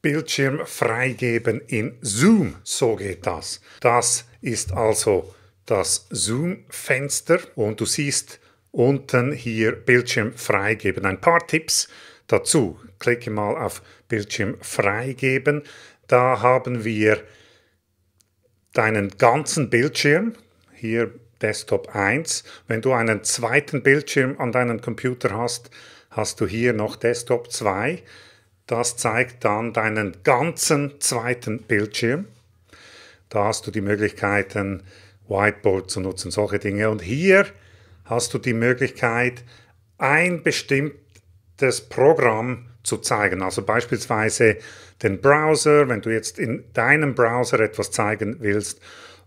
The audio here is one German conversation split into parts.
Bildschirm freigeben in Zoom. So geht das. Das ist also das Zoom-Fenster und du siehst unten hier Bildschirm freigeben. Ein paar Tipps dazu. Klicke mal auf Bildschirm freigeben. Da haben wir deinen ganzen Bildschirm. Hier Desktop 1. Wenn du einen zweiten Bildschirm an deinem Computer hast, hast du hier noch Desktop 2. Das zeigt dann deinen ganzen zweiten Bildschirm. Da hast du die Möglichkeiten, Whiteboard zu nutzen, solche Dinge. Und hier hast du die Möglichkeit, ein bestimmtes Programm zu zeigen. Also beispielsweise den Browser, wenn du jetzt in deinem Browser etwas zeigen willst,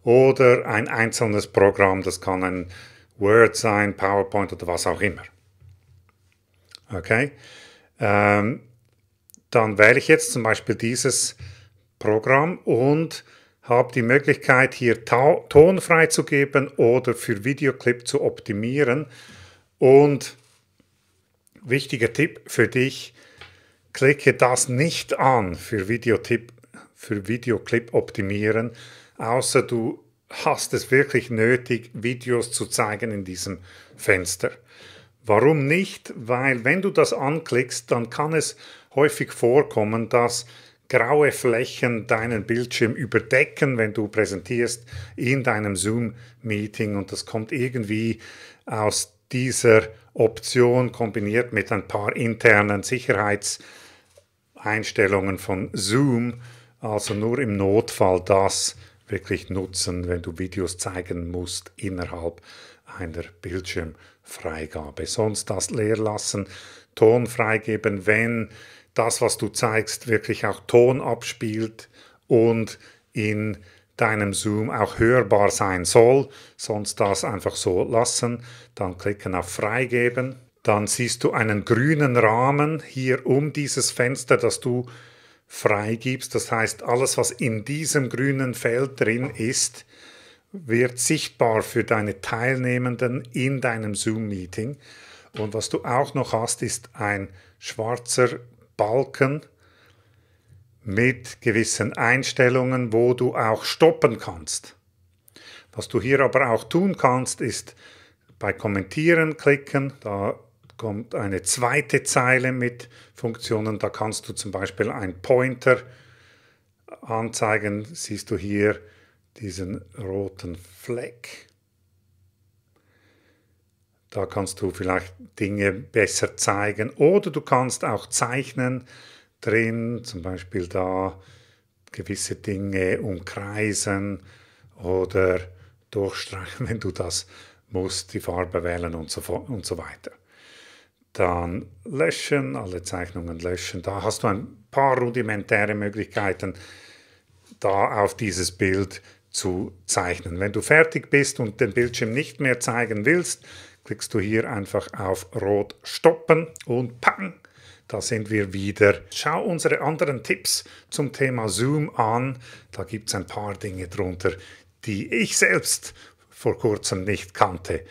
oder ein einzelnes Programm, das kann ein Word sein, PowerPoint oder was auch immer. Okay? Ähm, dann wähle ich jetzt zum Beispiel dieses Programm und habe die Möglichkeit, hier Ton freizugeben oder für Videoclip zu optimieren. Und wichtiger Tipp für dich, klicke das nicht an für, Videotipp, für Videoclip optimieren, außer du hast es wirklich nötig, Videos zu zeigen in diesem Fenster. Warum nicht? Weil wenn du das anklickst, dann kann es häufig vorkommen, dass graue Flächen deinen Bildschirm überdecken, wenn du präsentierst in deinem Zoom-Meeting. Und das kommt irgendwie aus dieser Option kombiniert mit ein paar internen Sicherheitseinstellungen von Zoom. Also nur im Notfall das wirklich nutzen, wenn du Videos zeigen musst innerhalb einer Bildschirmfreigabe. Sonst das leer lassen, Ton freigeben, wenn das, was du zeigst, wirklich auch Ton abspielt und in deinem Zoom auch hörbar sein soll. Sonst das einfach so lassen. Dann klicken auf Freigeben. Dann siehst du einen grünen Rahmen hier um dieses Fenster, das du freigibst. Das heißt, alles, was in diesem grünen Feld drin ist, wird sichtbar für deine Teilnehmenden in deinem Zoom-Meeting. Und was du auch noch hast, ist ein schwarzer Balken mit gewissen Einstellungen, wo du auch stoppen kannst. Was du hier aber auch tun kannst, ist bei Kommentieren klicken, da kommt eine zweite Zeile mit Funktionen, da kannst du zum Beispiel einen Pointer anzeigen, siehst du hier diesen roten Fleck da kannst du vielleicht Dinge besser zeigen oder du kannst auch zeichnen drin, zum Beispiel da gewisse Dinge umkreisen oder durchstreichen, wenn du das musst, die Farbe wählen und so, und so weiter. Dann löschen, alle Zeichnungen löschen. Da hast du ein paar rudimentäre Möglichkeiten, da auf dieses Bild zu zeichnen. Wenn du fertig bist und den Bildschirm nicht mehr zeigen willst, klickst du hier einfach auf Rot stoppen und pang, da sind wir wieder. Schau unsere anderen Tipps zum Thema Zoom an. Da gibt es ein paar Dinge drunter, die ich selbst vor kurzem nicht kannte.